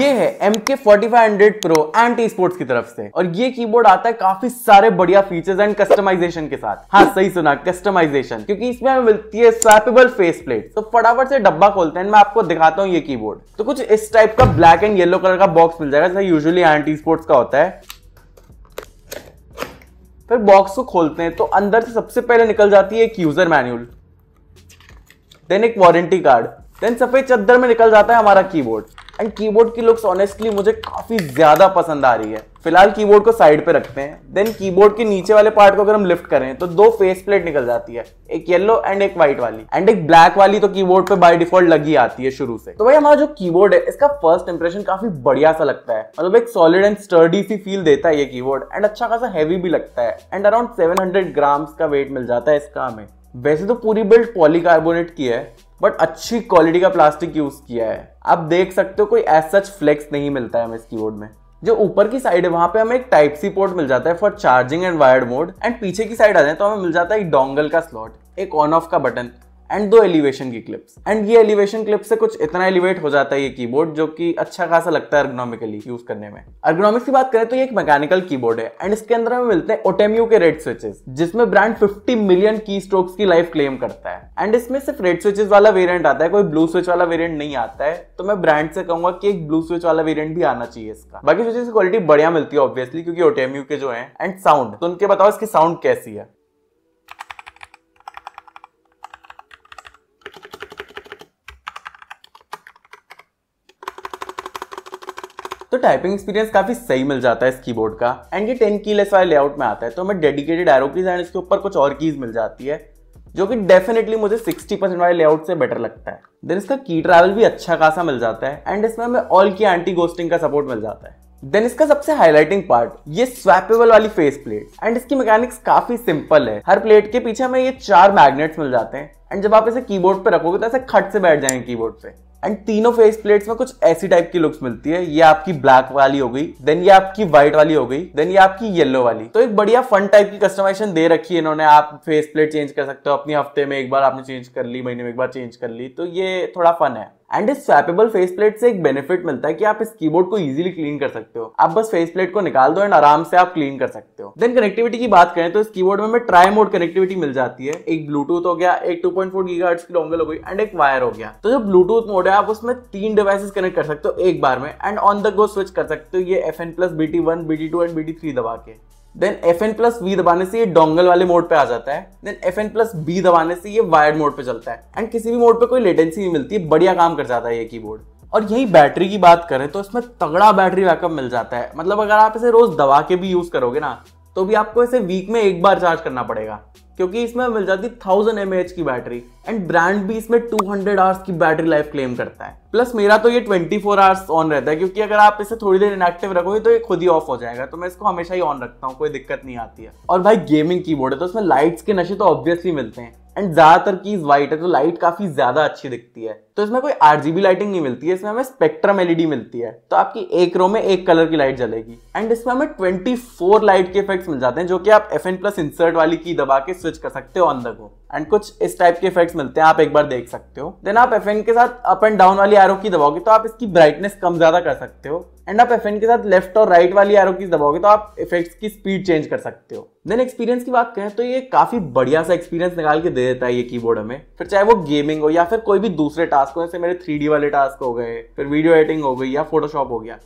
ये है M K forty five hundred pro Ant Esports की तरफ से और ये कीबोर्ड आता है काफी सारे बढ़िया फीचर्स एंड कस्टमाइजेशन के साथ हाँ सही सुना कस्टमाइजेशन क्योंकि इसमें हमें मिलती है स्वैपेबल फेस प्लेट तो फटाफट से डब्बा खोलते हैं मैं आपको दिखाता हूँ ये कीबोर्ड तो कुछ इस टाइप का ब्लैक एंड येलो कलर का बॉक्स मिल जाएगा जैसे यूजुअली एंटी स्पोर्ट्स का होता है फिर बॉक्स को खोलते हैं तो अंदर से सबसे पहले निकल जाती है एक यूजर मैनुअल देन एक वारंटी कार्ड देन सफेद चद्दर में निकल जाता है हमारा कीबोर्ड एंड कीबोर्ड की लुक्स ऑनेस्टली मुझे काफ़ी ज़्यादा पसंद आ रही है फिलहाल कीबोर्ड को साइड पे रखते हैं देन कीबोर्ड के नीचे वाले पार्ट को अगर हम लिफ्ट करें तो दो फेस प्लेट निकल जाती है एक येलो एंड एक व्हाइट वाली एंड एक ब्लैक वाली तो कीबोर्ड पे बाय डिफॉल्ट लगी आती है शुरू से तो भाई हमारा जो कीबोर्ड है इसका फर्स्ट इंप्रेशन काफी बढ़िया सा लगता है मतलब एक सॉलिड एंड स्टर्डी सी फील देता है ये कीबोर्ड एंड अच्छा खासा हैवी भी लगता है and around seven hundred grams का वेट मिल जाता है इसका हमें वैसे तो पूरी बिल्ड पॉलीकार्बोनेट की है बट अच्छी क्वालिटी का प्लास्टिक यूज किया है आप देख सकते हो कोई एस सच फ्लेक्स नहीं मिलता है हमें इस कीबोर्ड में जो ऊपर की साइड है वहां पे हमें एक टाइप सी पोर्ट मिल जाता है for charging and wired mode and पीछे की साइड आ जाए तो हमें मिल जाता है एक डोंगल का स्लॉट एक ऑन ऑफ का बटन एंड दो एलिवेशन की क्लिप्स एंड ये एलिवेशन क्लिप से कुछ इतना एलिवेट हो जाता है ये कीबोर्ड जो कि अच्छा खासा लगता है अर्गोनॉमिकली यूज करने में अर्गोनॉमिक्स की बात करें तो ये एक मैकेनिकल कीबोर्ड है एंड इसके अंदर हमें मिलते हैं ओटेम्यू के रेड स्विचेस जिसमें ब्रांड 50 मिलियन की स्ट्रोक्स की लाइफ क्लेम करता है एंड इसमें सिर्फ रेड स्विचेस वाला वेरियंट आता है कोई ब्लू स्विच वाला वेरियंट नहीं आता है तो मैं ब्रांड से कहूंगा कि एक ब्लू स्विच वाला वेरियंट भी आना चाहिए इसका बाकी स्विचेस की क्वालिटी बढ़िया मिलती है ऑब्वियसली क्योंकि ओटेम्यू के जो है एंड साउंड तो उनके बताओ इसकी साउंड कैसी है तो टाइपिंग एक्सपीरियंस काफी सही मिल जाता है इस कीबोर्ड का एंड ये टेन कीलेस वाले लेआउट में आता है तो हमें डेडिकेटेड एरो कीज एंड इसके ऊपर कुछ और कीज मिल जाती है जो कि डेफिनेटली मुझे 60 परसेंट वाले लेआउट से बेटर लगता है देन इसका की ट्रैवल भी अच्छा खासा मिल जाता है एंड इसमें हमें ऑल की एंटी गोस्टिंग का सपोर्ट मिल जाता है देन इसका सबसे हाईलाइटिंग पार्ट ये स्वैपेबल वाली फेस प्लेट एंड इसकी मैकेनिक्स काफी सिंपल है हर प्लेट के पीछे हमें ये चार मैग्नेट्स मिल जाते हैं एंड जब आप इसे कीबोर्ड पे रखोगे तो ऐसे खट से बैठ जाएंगे कीबोर्ड पे एंड तीनों फेस प्लेट्स में कुछ ऐसी टाइप की लुक्स मिलती है ये आपकी ब्लैक वाली हो गई देन ये आपकी व्हाइट वाली हो गई देन ये आपकी येलो वाली तो एक बढ़िया फन टाइप की कस्टमाइजेशन दे रखी है इन्होंने आप फेस प्लेट चेंज कर सकते हो अपने हफ्ते में एक बार आपने चेंज कर ली महीने में एक बार चेंज कर ली तो ये थोड़ा फन है एंड इस स्वैपेबल फेस प्लेट से एक बेनिफिट मिलता है कि आप इस कीबोर्ड को इजीली क्लीन कर सकते हो आप बस फेस प्लेट को निकाल दो एंड आराम से आप क्लीन कर सकते हो देन कनेक्टिविटी की बात करें तो इस कीबोर्ड में ट्राई मोड कनेक्टिविटी मिल जाती है एक ब्लूटूथ हो गया एक टू पॉइंट फोर की डोंगल हो गई एंड एक वायर हो गया तो जो ब्लूटूथ मोड है आप उसमें तीन डिवाइसेस कनेक्ट कर सकते हो एक बार में and on the go switch कर सकते हो ये F N plus B T one B T two and B T three दबा के then F N plus V दबाने से ये डोंगल वाले मोड पे आ जाता है then F N plus B दबाने से ये वायर्ड मोड पे चलता है एंड किसी भी मोड पे कोई लेटेंसी नहीं मिलती है बढ़िया काम कर जाता है ये कीबोर्ड और यही बैटरी की बात करें तो इसमें तगड़ा बैटरी बैकअप मिल जाता है मतलब अगर आप इसे रोज दबा के भी यूज करोगे ना तो भी आपको इसे वीक में एक बार चार्ज करना पड़ेगा क्योंकि इसमें मिल जाती थाउजेंड एम की बैटरी एंड ब्रांड भी इसमें टू हंड्रेड आवर्स की बैटरी लाइफ क्लेम करता है प्लस मेरा तो ये ट्वेंटी फोर आवर्स ऑन रहता है क्योंकि अगर आप इसे थोड़ी देर इनएक्टिव रखोगे तो ये खुद ही ऑफ हो जाएगा तो मैं इसको हमेशा ही ऑन रखता हूँ कोई दिक्कत नहीं आती है और भाई गेमिंग की है तो उसमें लाइट्स के नशे तो ऑब्वियसली मिलते हैं एंड ज़्यादातर कीज वाइट है तो लाइट काफ़ी ज़्यादा अच्छी दिखती है तो इसमें कोई आरजीबी लाइटिंग नहीं मिलती है इसमें हमें स्पेक्ट्रम एलईडी e मिलती है तो आपकी एक रो में एक कलर की लाइट जलेगी एंड इसमें हमें 24 लाइट के इफेक्ट्स मिल जाते हैं जो कि आप एफ एन प्लस इंसर्ट वाली की दबा के स्विच कर सकते हो ऑन को एंड कुछ इस टाइप के इफेक्ट्स मिलते हैं आप एक बार देख सकते हो देन आप एफ के साथ अप एंड डाउन वाली एरो की दबाओगे तो आप इसकी ब्राइटनेस कम ज्यादा कर सकते हो एंड आप एफ के साथ लेफ्ट और राइट वाली एरो की दबाओगे तो आप इफेक्ट्स की स्पीड चेंज कर सकते हो देन एक्सपीरियंस की बात करें तो ये काफी बढ़िया सा एक्सपीरियंस निकाल के दे देता है ये कीबोर्ड हमें फिर चाहे वो गेमिंग हो या फिर कोई भी दूसरे टास्क टास्क हुए मेरे थ्री वाले टास्क हो गए फिर वीडियो एडिटिंग हो गई या फोटोशॉप हो गया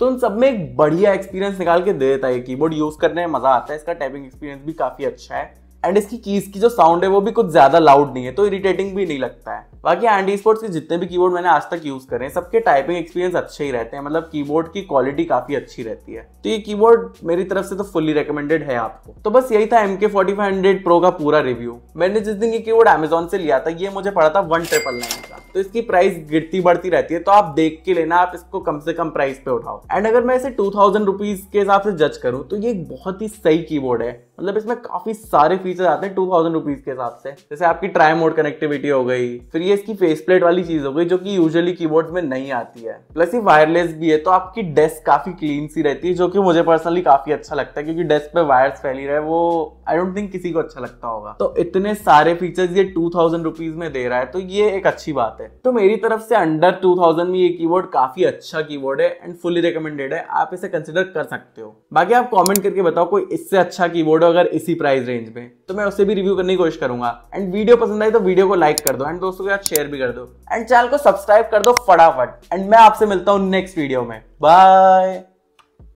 तो उन सब में एक बढ़िया एक्सपीरियंस निकाल के दे देता है कीबोर्ड यूज़ करने में मज़ा आता है इसका टाइपिंग एक्सपीरियंस भी काफ़ी अच्छा है एंड इसकी कीज़ की जो साउंड है वो भी कुछ ज़्यादा लाउड नहीं है तो इरिटेटिंग भी नहीं लगता है बाकी एंडी स्पोर्ट्स के जितने भी कीबोर्ड मैंने आज तक यूज़ करें सबके टाइपिंग एक्सपीरियंस अच्छे ही रहते हैं मतलब कीबोर्ड की क्वालिटी काफ़ी अच्छी रहती है तो ये कीबोर्ड मेरी तरफ से तो फुल्ली रिकमेंडेड है आपको तो बस यही था M K forty five hundred pro का पूरा रिव्यू मैंने जिस दिन ये कीबोर्ड अमेजोन से लिया था ये मुझे पड़ा था वन ट्रिपल नाइन का तो इसकी प्राइस गिरती बढ़ती रहती है तो आप देख के लेना आप इसको कम से कम प्राइस पे उठाओ एंड अगर मैं इसे टू थाउजेंड रुपीज के हिसाब से जज करूँ तो ये बहुत ही सही कीबोर्ड है मतलब इसमें काफी सारे फीचर आते हैं टू थाउजेंड रुपीज के हिसाब से जैसे आपकी ट्राई मोड कनेक्टिविटी हो गई फिर ये इसकी फेस प्लेट वाली चीज हो गई जो कि यूजुअली कीबोर्ड में नहीं आती है प्लस ये वायरलेस भी है तो आपकी डेस्क काफी क्लीन सी रहती है जो कि मुझे पर्सनली काफी अच्छा लगता है क्योंकि डेस्क पे वायर्स फैली रहे वो आई डोंट थिंक किसी को अच्छा लगता होगा तो इतने सारे फीचर्स ये टू थाउजेंड रुपीज में दे रहा है तो ये एक अच्छी बात है तो मेरी तरफ से अंडर टू थाउजेंड में ये कीबोर्ड काफी अच्छा कीबोर्ड है एंड फुली रिकमेंडेड है आप इसे कंसिडर कर सकते हो बाकी आप कॉमेंट करके बताओ कोई इससे अच्छा कीबोर्ड हो अगर इसी प्राइस रेंज में तो मैं उसे भी रिव्यू करने की कोशिश करूंगा एंड वीडियो पसंद आई तो वीडियो को लाइक कर दो एंड दोस्तों के साथ शेयर भी कर दो एंड चैनल को सब्सक्राइब कर दो फटाफट एंड मैं आपसे मिलता हूँ नेक्स्ट वीडियो में बाय